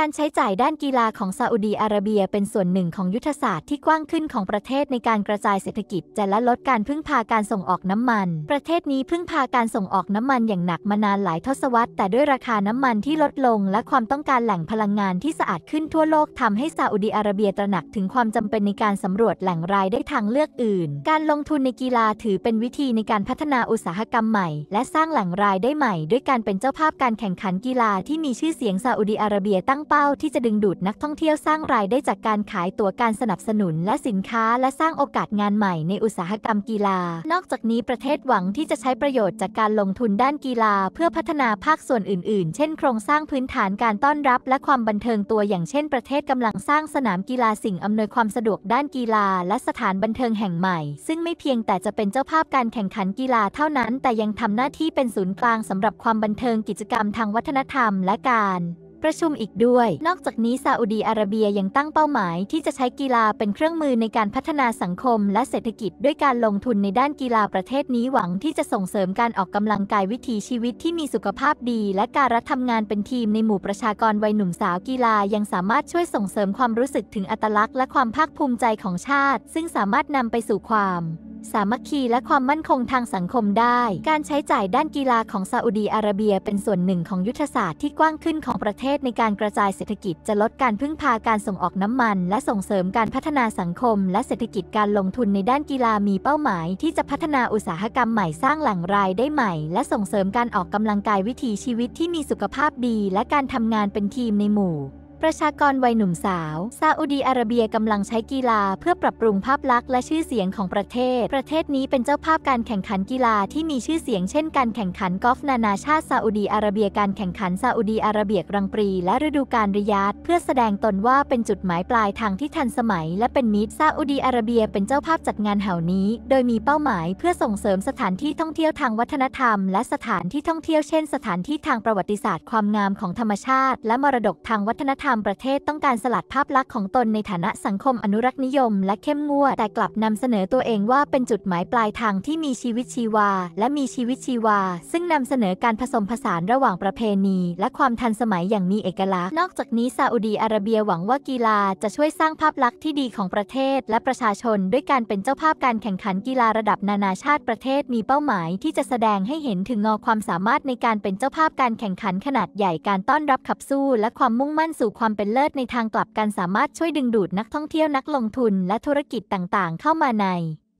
การใช้จ่ายด้านกีฬาของซาอุดีอาระเบียเป็นส่วนหนึ่งของยุทธศาสตร์ที่กว้างขึ้นของประเทศในการกระจายเศรษฐกิจจะและลดการพึ่งพาการส่งออกน้ำมัน ประเทศนี้พึ่งพาการส่งออกน้ำมันอย่างหนักมานานหลายทศวรรษ แต่ด้วยราคาน้ำมันที่ลดลงและความต้องการแหล่งพลังงานที่สะอาดขึ้นทั่วโลกทำให้ซาอุดีอาระเบียตระหนักถึงความจำเป็นในการสำรวจแหล่งรายได้ทางเลือกอื่น การลงทุนในกีฬาถือเป็นวิธีในการพัฒนาอุตสาหกรรมใหม่และสร้างแหล่งรายได้ใหม่ด้วยการเป็นเจ้าภาพการแข่งขันกีฬาที่มีชื่อเสียงซาอุดีอาระเบียตั้งเป้าที่จะดึงดูดนักท่องเที่ยวสร้างรายได้จากการขายตั๋วการสนับสนุนและสินค้าและสร้างโอกาสงานใหม่ในอุตสาหกรรมกีฬา นอกจากนี้ประเทศหวังที่จะใช้ประโยชน์จากการลงทุนด้านกีฬาเพื่อพัฒนาภาคส่วนอื่นๆ เช่น โครงสร้างพื้นฐานการต้อนรับและความบันเทิงตัวอย่างเช่นประเทศกำลังสร้างสนามกีฬาสิ่งอำนวยความสะดวกด้านกีฬาและสถานบันเทิงแห่งใหม่ ซึ่งไม่เพียงแต่จะเป็นเจ้าภาพการแข่งขันกีฬาเท่านั้น แต่ยังทำหน้าที่เป็นศูนย์กลางสำหรับความบันเทิงกิจกรรมทางวัฒนธรรมและการประชุมอีกด้วย นอกจากนี้ซาอุดีอาระเบียยังตั้งเป้าหมาย ที่จะใช้กีฬาเป็นเครื่องมือในการพัฒนาสังคม และเศรษฐกิจด้วยการลงทุนในด้านกีฬาประเทศนี้หวังที่จะส่งเสริมการออกกำลังกายวิถีชีวิตที่มีสุขภาพดี และการรับทำงานเป็นทีมในหมู่ประชากรวัยหนุ่มสาวกีฬายังสามารถช่วยส่งเสริมความรู้สึกถึงอัตลักษณ์ และความภาคภูมิใจของชาติ ซึ่งสามารถนำไปสู่ความสามัคคีและความมั่นคงทางสังคมได้ การใช้จ่ายด้านกีฬาของซาอุดีอาระเบียเป็นส่วนหนึ่งของยุทธศาสตร์ที่กว้างขึ้นของประเทศในการกระจายเศรษฐกิจ จะลดการพึ่งพาการส่งออกน้ำมัน และส่งเสริมการพัฒนาสังคม และเศรษฐกิจการลงทุนในด้านกีฬามีเป้าหมาย ที่จะพัฒนาอุตสาหกรรมใหม่สร้างแหล่งรายได้ใหม่ และส่งเสริมการออกกำลังกายวิถีชีวิตที่มีสุขภาพดี และการทำงานเป็นทีมในหมู่ประชากรวัยหนุ่มสาวซาอุดีอาระเบียกำลังใช้กีฬาเพื่อปรับปรุงภาพลักษณ์และชื่อเสียงของประเทศ ประเทศนี้เป็นเจ้าภาพการแข่งขันกีฬาที่มีชื่อเสียง เช่นการแข่งขันกอล์ฟนานาชาติซาอุดีอาระเบียการแข่งขันซาอุดีอาระเบียกรังปรี และฤดูการริยาดเพื่อแสดงตนว่าเป็นจุดหมายปลายทางที่ทันสมัย และเป็นมิตรซาอุดีอาระเบียเป็นเจ้าภาพจัดงานเหล่านี้โดยมีเป้าหมาย เพื่อส่งเสริมสถานที่ท่องเที่ยวทางวัฒนธรรม และสถานที่ท่องเที่ยวเช่นสถานที่ทางประวัติศาสตร์ความงามของธรรมชาติ และมรดกทางวัฒนธรรมทมประเทศต้องการสลัดภาพลักษณ์ของตนในฐานะสังคมอนุรักษ์นิยม และเข้มงวดแต่กลับนำเสนอตัวเองว่าเป็นจุดหมายปลายทางที่มีชีวิตชีวา และมีชีวิตชีวา ซึ่งนำเสนอการผสมผสานระหว่างประเพณี และความทันสมัยอย่างมีเอกลักษณ์ นอกจากนี้ซาอุดีอาระเบียหวังว่ากีฬาจะช่วยสร้างภาพลักษณ์ที่ดีของประเทศและประชาชน ด้วยการเป็นเจ้าภาพการแข่งขันกีฬาระดับนานาชาติประเทศมีเป้าหมายที่จะแสดงให้เห็นถึงงอความสามารถในการเป็นเจ้าภาพการแข่งขันขนาดใหญ่การต้อนรับขับสู้และความมุ่งมั่นสู่ความเป็นเลิศในทางกลับกันสามารถช่วยดึงดูดนักท่องเที่ยวนักลงทุนและธุรกิจต่างๆเข้ามาใน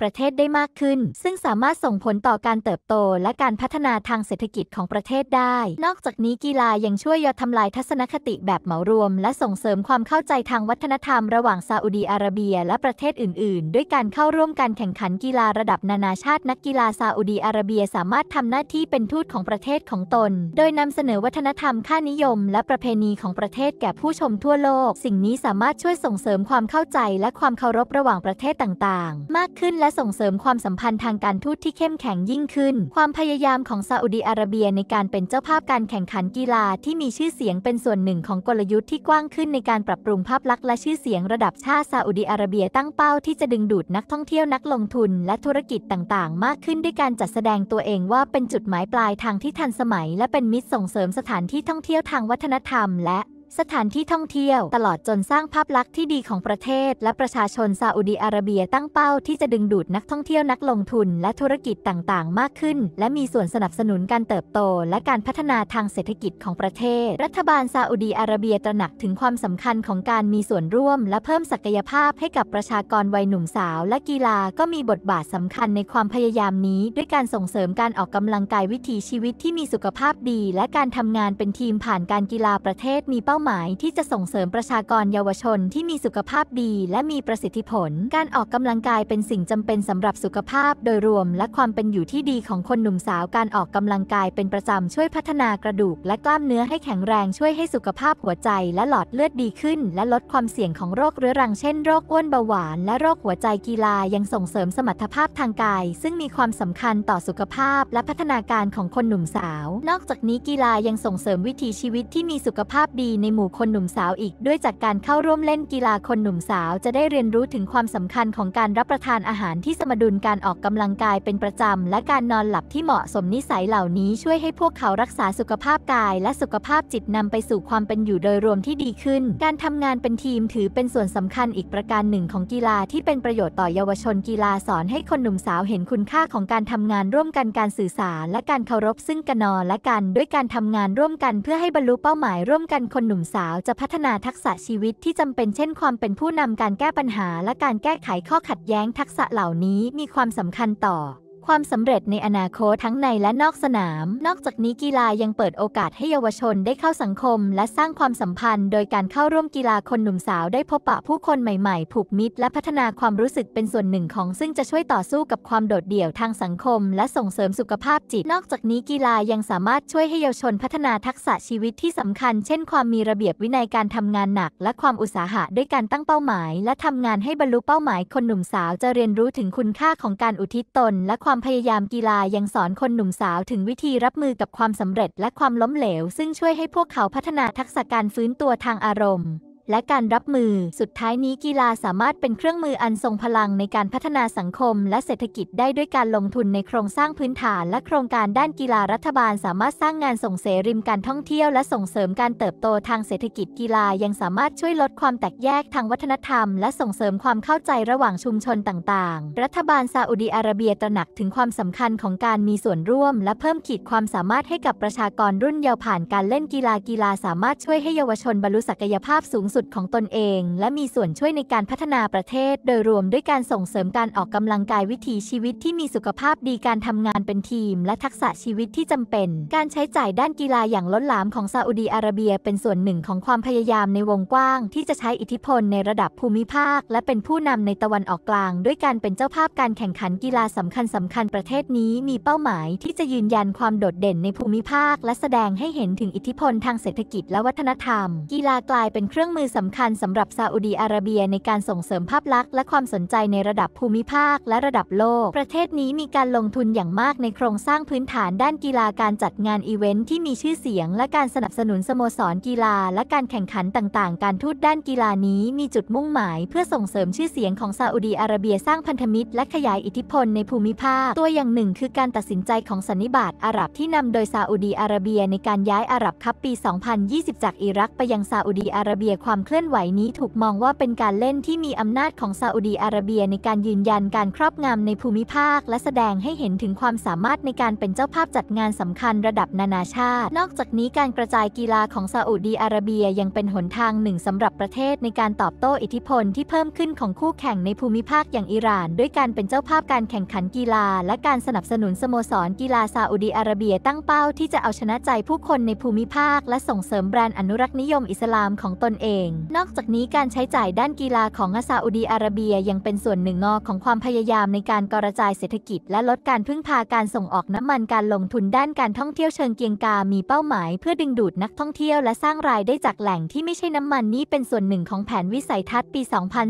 ประเทศได้มากขึ้น ซึ่งสามารถส่งผลต่อการเติบโต และการพัฒนาทางเศรษฐกิจของประเทศได้ นอกจากนี้กีฬายังช่วยยอดทำลายทัศนคติแบบเหมารวม และส่งเสริมความเข้าใจทางวัฒนธรรมระหว่างซาอุดีอาระเบีย และประเทศอื่น ๆ ด้วยการเข้าร่วมการแข่งขันกีฬาระดับนานาชาตินักกีฬาซาอุดีอาระเบีย สามารถทำหน้าที่เป็นทูตของประเทศของตน โดยนำเสนอวัฒนธรรมค่านิยม และประเพณีของประเทศแก่ผู้ชมทั่วโลก สิ่งนี้สามารถช่วยส่งเสริมความเข้าใจ และความเคารพระหว่างประเทศต่าง ๆ มากขึ้นและส่งเสริมความสัมพันธ์ทางการทูตที่เข้มแข็งยิ่งขึ้น ความพยายามของซาอุดีอาระเบียในการเป็นเจ้าภาพการแข่งขันกีฬาที่มีชื่อเสียงเป็นส่วนหนึ่งของกลยุทธ์ที่กว้างขึ้นในการปรับปรุงภาพลักษณ์และชื่อเสียงระดับชาติซาอุดีอาระเบียตั้งเป้า ที่จะดึงดูดนักท่องเที่ยวนักลงทุนและธุรกิจต่าง ๆ มากขึ้นด้วยการจัดแสดงตัวเอง ว่าเป็นจุดหมายปลายทางที่ทันสมัย และเป็นมิตรส่งเสริมสถานที่ท่องเที่ยวทางวัฒนธรรมและสถานที่ท่องเที่ยว ตลอดจนสร้างภาพลักษณ์ที่ดีของประเทศ และประชาชนซาอุดีอาระเบียตั้งเป้าที่จะดึงดูดนักท่องเที่ยวนักลงทุนและธุรกิจต่าง ๆ มากขึ้น และมีส่วนสนับสนุนการเติบโต และการพัฒนาทางเศรษฐกิจของประเทศ รัฐบาลซาอุดีอาระเบียตระหนักถึงความสำคัญของการมีส่วนร่วม และเพิ่มศักยภาพให้กับประชากรวัยหนุ่มสาว และกีฬาก็มีบทบาทสำคัญในความพยายามนี้ ด้วยการส่งเสริมการออกกำลังกายวิถีชีวิตที่มีสุขภาพดี และการทำงานเป็นทีมผ่านการกีฬาประเทศ มีเป้าหมายที่จะส่งเสริมประชากรเยาวชนที่มีสุขภาพดีและมีประสิทธิผล การออกกำลังกายเป็นสิ่งจำเป็นสำหรับสุขภาพโดยรวม และความเป็นอยู่ที่ดีของคนหนุ่มสาว การออกกำลังกาย เป็นประจำช่วยพัฒนากระดูกและกล้ามเนื้อให้แข็งแรงช่วยให้สุขภาพหัวใจและหลอดเลือดดีขึ้น และลดความเสี่ยงของโรคเรื้อรังเช่นโรคอ้วนเบาหวาน และโรคหัวใจกีฬายังส่งเสริมสมรรถภาพทางกาย ซึ่งมีความสำคัญต่อสุขภาพและพัฒนาการของคนหนุ่มสาว นอกจากนี้กีฬายังส่งเสริมวิถีชีวิตที่มีสุขภาพดีในหมู่คนหนุ่มสาวอีก ด้วยจากการเข้าร่วมเล่นกีฬาคนหนุ่มสาวจะได้เรียนรู้ถึงความสำคัญของการรับประทานอาหารที่สมดุลการออกกำลังกายเป็นประจำและการนอนหลับที่เหมาะสมนิสัยเหล่านี้ช่วยให้พวกเขารักษาสุขภาพกาย และสุขภาพจิตนำไปสู่ความเป็นอยู่โดยรวมที่ดีขึ้น การทำงานเป็นทีมถือเป็นส่วนสำคัญอีกประการหนึ่งของกีฬา ที่เป็นประโยชน์ต่อเยาวชนกีฬาสอนให้คนหนุ่มสาว เห็นคุณค่าของการทำงานร่วมกันการสื่อสารและการเคารพซึ่งกันและกันด้วยการทำงานร่วมกันเพื่อให้บรรลุเป้าหมาย ร่วมกันคนหนุ่ม่มสาวจะพัฒนาทักษะชีวิตที่จำเป็นเช่นความเป็นผู้นำการแก้ปัญหา และการแก้ไขข้อขัดแย้งทักษะเหล่านี้มีความสำคัญต่อความสำเร็จในอนาคตทั้งในและนอกสนาม นอกจากนี้กีฬายังเปิดโอกาสให้เยาวชนได้เข้าสังคม และสร้างความสัมพันธ์ โดยการเข้าร่วมกีฬาคนหนุ่มสาวได้พบปะผู้คนใหม่ๆ ผูกมิตร และพัฒนาความรู้สึกเป็นส่วนหนึ่งของ ซึ่งจะช่วยต่อสู้กับความโดดเดี่ยวทางสังคม และส่งเสริมสุขภาพจิต นอกจากนี้กีฬายังสามารถช่วยให้เยาวชน พัฒนาทักษะชีวิตที่สำคัญ เช่น ความมีระเบียบวินัยการทำงานหนัก และความอุตสาหะ ด้วยการตั้งเป้าหมาย และทำงานให้บรรลุเป้าหมายคนหนุ่มสาว จะเรียนรู้ถึงคุณค่าของการอุทิศตน และความพยายามกีฬายังสอนคนหนุ่มสาวถึงวิธีรับมือกับความสำเร็จและความล้มเหลว ซึ่งช่วยให้พวกเขาพัฒนาทักษะการฟื้นตัวทางอารมณ์และการรับมือ สุดท้ายนี้กีฬาสามารถเป็นเครื่องมืออันทรงพลังในการพัฒนาสังคม และเศรษฐกิจได้ด้วยการลงทุนในโครงสร้างพื้นฐานและโครงการด้านกีฬา รัฐบาลสามารถสร้างงานส่งเสริมการท่องเที่ยวและส่งเสริมการเติบโตทางเศรษฐกิจกีฬายังสามารถช่วยลดความแตกแยกทางวัฒนธรรมและส่งเสริมความเข้าใจระหว่างชุมชนต่าง ๆ รัฐบาลซาอุดีอาระเบียตระหนักถึงความสำคัญของการมีส่วนร่วม และเพิ่มขีดความสามารถให้กับประชากรรุ่นเยาว์ผ่าน การเล่นกีฬากีฬา สามารถช่วยให้เยาวชนบรรลุศักยภาพสูงสุดุดของตนเอง และมีส่วนช่วยในการพัฒนาประเทศ โดยรวมด้วยการส่งเสริมการออกกำลังกายวิถีชีวิตที่มีสุขภาพดีการทำงานเป็นทีม และทักษะชีวิตที่จำเป็น การใช้จ่ายด้านกีฬาอย่างล้นหลามของซาอุดีอาระเบีย เป็นส่วนหนึ่งของความพยายามในวงกว้าง ที่จะใช้อิทธิพลในระดับภูมิภาค และเป็นผู้นำในตะวันออกกลาง ด้วยการเป็นเจ้าภาพการแข่งขันกีฬาสำคัญสำคัญประเทศนี้มีเป้าหมายที่จะยืนยันความโดดเด่นในภูมิภาคและแสดงให้เห็นถึงอิทธิพล ทางเศรษฐกิจและวัฒนธรรม กีฬากลายเป็นเครื่องมือสำคัญสำหรับซาอุดีอาระเบียในการส่งเสริมภาพลักษณ์ และความสนใจในระดับภูมิภาคและระดับโลก ประเทศนี้มีการลงทุนอย่างมากในโครงสร้างพื้นฐานด้านกีฬาการจัดงานอีเวนท์ที่มีชื่อเสียงและการสนับสนุนสโมสรกีฬา และการแข่งขันต่าง ๆ การทูตด้านกีฬานี้มีจุดมุ่งหมายเพื่อส่งเสริมชื่อเสียงของซาอุดีอาระเบียสร้างพันธมิตร และขยายอิทธิพลในภูมิภาค ตัวอย่างหนึ่ง คือการตัดสินใจของสันนิบาตอาหรับที่นำโดยซาอุดีอาระเบียในการย้ายอาหรับคัพปี 2020 จากอิรักไปยังซาอุดีอาระเบียความความเคลื่อนไหวนี้ถูกมองว่าเป็นการเล่นที่มีอำนาจของซาอุดีอาระเบีย ในการยืนยันการครอบงำในภูมิภาค และแสดงให้เห็นถึงความสามารถในการเป็นเจ้าภาพจัดงานสำคัญระดับนานาชาติ นอกจากนี้การกระจายกีฬาของซาอุดีอาระเบียยังเป็นหนทางหนึ่งสำหรับประเทศในการตอบโต้อิทธิพลที่เพิ่มขึ้นของคู่แข่งในภูมิภาคอย่างอิหร่าน ด้วยการเป็นเจ้าภาพการแข่งขันกีฬา และการสนับสนุนสโมสร กีฬาซาอุดีอาระเบีย ตั้งเป้าที่จะเอาชนะใจผู้คนในภูมิภาค และส่งเสริมแบรนด์อนุรักษ์นิยมอิสลามของตนเองนอกจากนี้การใช้จ่ายด้านกีฬาของซาอุดีอาระเบียยังเป็นส่วนหนึ่งงอของความพยายามในการกระจายเศรษฐกิจ และลดการพึ่งพาการส่งออกน้ำมันการลงทุนด้านการท่องเที่ยวเชิงเกียงกามีเป้าหมายเพื่อดึงดูดนักท่องเที่ยวและสร้างรายได้จากแหล่งที่ไม่ใช่น้ำมันนี้เป็นส่วนหนึ่งของแผนวิสัยทัศน์ปี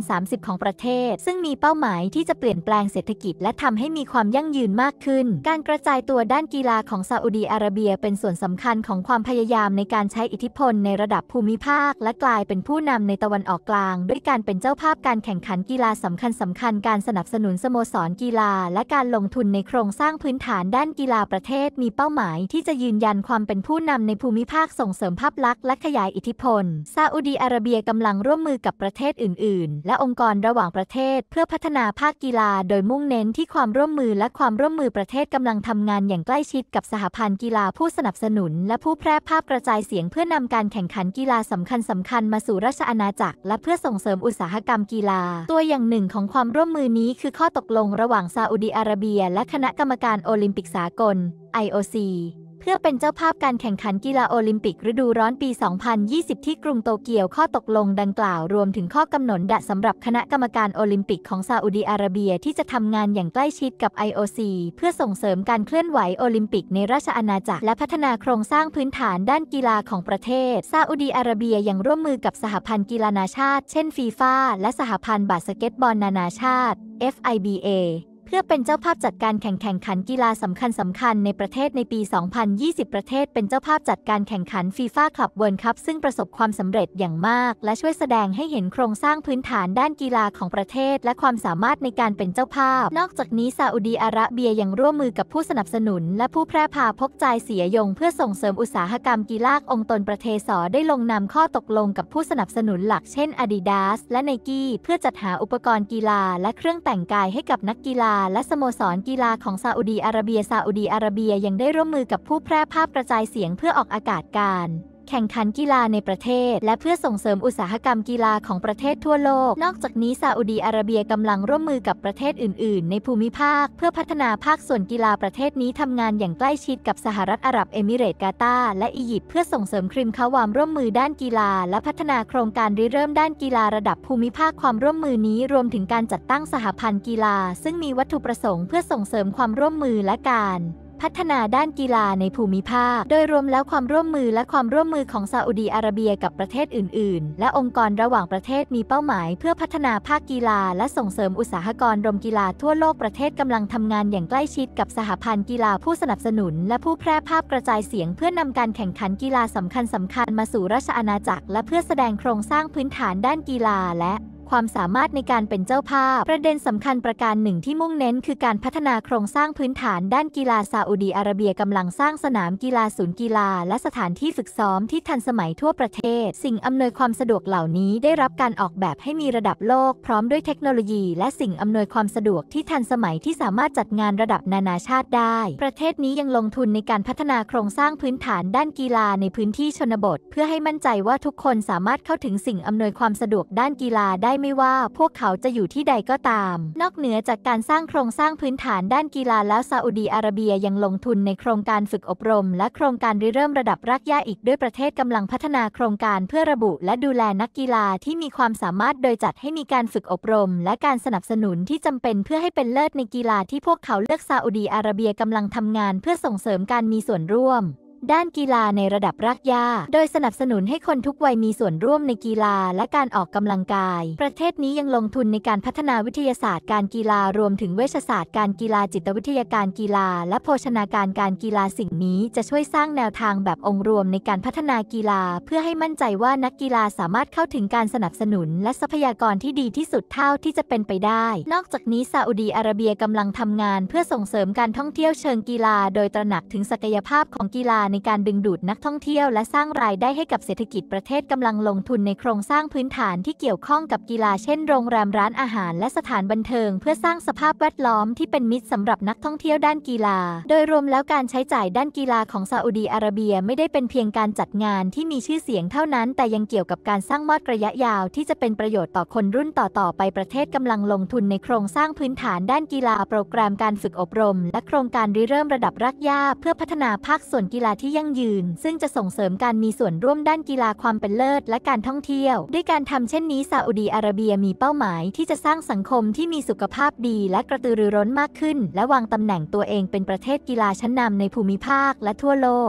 2030 ของประเทศ ซึ่งมีเป้าหมายที่จะเปลี่ยนแปลงเศรษฐกิจและทำให้มีความยั่งยืนมากขึ้น การกระจายตัวด้านกีฬาของซาอุดีอาระเบีย เป็นส่วนสำคัญของความพยายามในการใช้อิทธิพลในระดับภูมิภาคและกลายเป็นนผู้นำในตะวันออกกลางด้วยการเป็นเจ้าภาพการแข่งขันกีฬาสำคัญสำคัญการสนับสนุนสโมสรกีฬาและการลงทุนในโครงสร้างพื้นฐานด้านกีฬาประเทศมีเป้าหมายที่จะยืนยันความเป็นผู้นำในภูมิภาคส่งเสริมภาพลักษณ์และขยายอิทธิพลซาอุดีอาระเบียกำลังร่วมมือกับประเทศอื่นๆ และองค์กรระหว่างประเทศเพื่อพัฒนาภาคกีฬาโดยมุ่งเน้นที่ความร่วมมือและความร่วมมือประเทศกำลังทำงานอย่างใกล้ชิดกับสหพันธ์กีฬาผู้สนับสนุนและผู้แพร่ภาพกระจายเสียงเพื่อนำการแข่งขันกีฬาสำคัญสำคัญมาสู่ราชอาณาจักรและเพื่อส่งเสริมอุตสาหกรรมกีฬา ตัวอย่างหนึ่งของความร่วมมือนี้คือข้อตกลงระหว่างซาอุดีอาระเบีย และคณะกรรมการโอลิมปิกสากล IOC เพื่อเป็นเจ้าภาพการแข่งขันกีฬาโอลิมปิกฤดูร้อนปี 2020 ที่กรุงโตเกียวข้อตกลงดังกล่าวรวมถึงข้อกำหนดดะสำหรับคณะกรรมการโอลิมปิกของซาอุดีอาระเบียที่จะทำงานอย่างใกล้ชิดกับ IOC เพื่อส่งเสริมการเคลื่อนไหวโอลิมปิกในราชอาณาจักร และพัฒนาโครงสร้างพื้นฐานด้านกีฬาของประเทศซาอุดีอาระเบียยังร่วมมือกับสหพันธ์กีฬานานาชาติ เช่นฟีฟ่าและสหพันธ์บาสเกตบอลนานาชาติ FIBA พื่อเป็นเจ้าภาพจัดการแข่งแข่งขันกีฬาสำคัญสำคัญในประเทศในปี 2020 ประเทศเป็นเจ้าภาพจัดการแข่งขันฟีฟ่าคลับเวิลด์คัพซึ่งประสบความสำเร็จอย่างมากและช่วยแสดงให้เห็นโครงสร้างพื้นฐานด้านกีฬาของประเทศและความสามารถในการเป็นเจ้าภาพ นอกจากนี้ซาอุดีอาระเบียยังร่วมมือกับผู้สนับสนุนและผู้แพร่พาพกใจเสียยงเพื่อส่งเสริมอุตสาหกรรมกีฬาองค์ตนประเทศสอได้ลงนามข้อตกลงกับผู้สนับสนุนหลักเช่น Adidas และ Nike เพื่อจัดหาอุปกรณ์กีฬาและเครื่องแต่งกายให้กับนักกีฬาาและสโมสรกีฬาของซาอุดีอาระเบียซาอุดีอาระเบียยังได้ร่วมมือกับผู้แพร่ภาพกระจายเสียงเพื่อออกอากาศการแข่งขันกีฬาในประเทศ และเพื่อส่งเสริมอุตสาหกรรมกีฬาของประเทศทั่วโลก นอกจากนี้ซาอุดีอาระเบียกำลังร่วมมือกับประเทศอื่นๆ ในภูมิภาคเพื่อพัฒนาภาคส่วนกีฬาประเทศนี้ทำงานอย่างใกล้ชิด กับสหรัฐอาหรับเอมิเรตกาตาร์และอียิปต์เพื่อส่งเสริมคริมคาวามร่วมมือด้านกีฬา และพัฒนาโครงการริเริ่มด้านกีฬาระดับภูมิภาคความร่วมมือนี้รวมถึงการจัดตั้งสหพันธ์กีฬา ซึ่งมีวัตถุประสงค์เพื่อส่งเสริมความร่วมมือและการพัฒนาด้านกีฬาในภูมิภาค โดยรวมแล้วความร่วมมือและความร่วมมือของซาอุดีอาระเบียกับประเทศอื่นๆ และองค์กรระหว่างประเทศมีเป้าหมายเพื่อพัฒนาภาคกีฬาและส่งเสริมอุตสาหกรรมกีฬาทั่วโลกประเทศกำลังทำงานอย่างใกล้ชิดกับสหพันธ์กีฬาผู้สนับสนุนและผู้แพร่ภาพกระจายเสียงเพื่อนำการแข่งขันกีฬาสำคัญสำคัญมาสู่ราชอาณาจักรและเพื่อแสดงโครงสร้างพื้นฐานด้านกีฬาและความสามารถในการเป็นเจ้าภาพ ประเด็นสำคัญประการหนึ่งที่มุ่งเน้นคือการพัฒนาโครงสร้างพื้นฐานด้านกีฬาซาอุดีอาระเบียกำลังสร้างสนามกีฬาศูนย์กีฬาและสถานที่ฝึกซ้อมที่ทันสมัยทั่วประเทศ สิ่งอำนวยความสะดวกเหล่านี้ได้รับการออกแบบให้มีระดับโลกพร้อมด้วยเทคโนโลยีและสิ่งอำนวยความสะดวกที่ทันสมัยที่สามารถจัดงานระดับนานาชาติได้ ประเทศนี้ยังลงทุนในการพัฒนาโครงสร้างพื้นฐานด้านกีฬาในพื้นที่ชนบทเพื่อให้มั่นใจว่าทุกคนสามารถเข้าถึงสิ่งอำนวยความสะดวกด้านกีฬาได้ไม่ว่าพวกเขาจะอยู่ที่ใดก็ตาม นอกเหนือจากการสร้างโครงสร้างพื้นฐาน ด้านกีฬาแล้วซาอุดีอาระเบียยังลงทุนในโครงการฝึกอบรม และโครงการริเริ่มระดับรากหญ้าอีก ด้วยประเทศกำลังพัฒนาโครงการเพื่อระบุ และดูแลนักกีฬาที่มีความสามารถโดยจัดให้มีการฝึกอบรม และการสนับสนุนที่จำเป็นเพื่อให้เป็นเลิศในกีฬาที่พวกเขาเลือกซาอุดีอาระเบียกำลังทำงานเพื่อส่งเสริมการมีส่วนร่วมด้านกีฬาในระดับรักยา โดยสนับสนุนให้คนทุกวัย มีส่วนร่วมในกีฬาและการออกกำลังกาย ประเทศนี้ยังลงทุนในการพัฒนาวิทยาศาสตร์ การกีฬา รวมถึงเวชศาสตร์การกีฬาจิตวิทยาการกีฬา และโภชนาการการกีฬาสิ่งนี้จะช่วยสร้างแนวทางแบบองค์รวมในการพัฒนากีฬาเพื่อให้มั่นใจว่านักกีฬาสามารถเข้าถึงการสนับสนุน และทรัพยากรที่ดีที่สุดเท่าที่จะเป็นไปได้ นอกจากนี้ซาอุดีอาระเบียกำลังทำงาน เพื่อส่งเสริมการท่องเที่ยวเชิงกีฬา โดยตระหนักถึงศักยภาพของกีฬาในการดึงดูดนักท่องเที่ยวและสร้างรายได้ให้กับเศรษฐกิจประเทศกำลังลงทุนในโครงสร้างพื้นฐานที่เกี่ยวข้องกับกีฬาเช่นโรงแรมร้านอาหาร และสถานบันเทิง เพื่อสร้างสภาพแวดล้อมที่เป็นมิตรสำหรับนักท่องเที่ยวด้านกีฬา โดยรวมแล้วการใช้จ่ายด้านกีฬาของซาอุดีอาระเบียไม่ได้เป็นเพียงการจัดงานที่มีชื่อเสียงเท่านั้น แต่ยังเกี่ยวกับการสร้างมอดระยะยาวที่จะเป็นประโยชน์ต่อคนรุ่นต่อๆไปประเทศกำลังลงทุนในโครงสร้างพื้นฐานด้านกีฬาโปรแกรมการฝึกอบรม และโครงการริเริ่มระดับรักย่าเพื่อพัฒนาภาคส่วนกีฬาที่ยั่งยืน ซึ่งจะส่งเสริมการมีส่วนร่วมด้านกีฬาความเป็นเลิศและการท่องเที่ยว ด้วยการทำเช่นนี้ซาอุดีอาระเบียมีเป้าหมายที่จะสร้างสังคมที่มีสุขภาพดีและกระตือรือร้นมากขึ้น และวางตำแหน่งตัวเองเป็นประเทศกีฬาชั้นนำในภูมิภาคและทั่วโลก